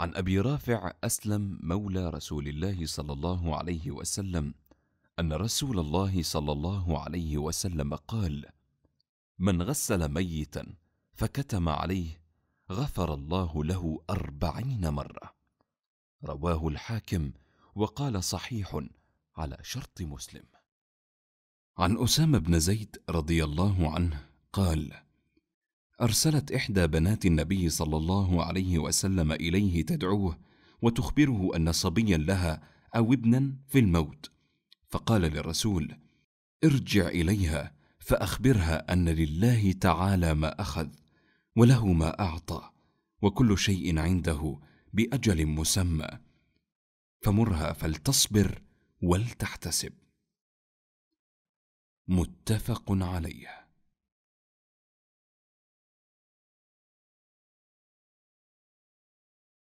عن ابي رافع اسلم مولى رسول الله صلى الله عليه وسلم ان رسول الله صلى الله عليه وسلم قال من غسل ميتا فكتم عليه غفر الله له اربعين مره رواه الحاكم وقال صحيح على شرط مسلم عن اسامه بن زيد رضي الله عنه قال ارسلت احدى بنات النبي صلى الله عليه وسلم اليه تدعوه وتخبره ان صبيا لها او ابنا في الموت فقال للرسول ارجع اليها فاخبرها ان لله تعالى ما اخذ وله ما اعطى وكل شيء عنده باجل مسمى فمرها فلتصبر ولتحتسب متفق عليه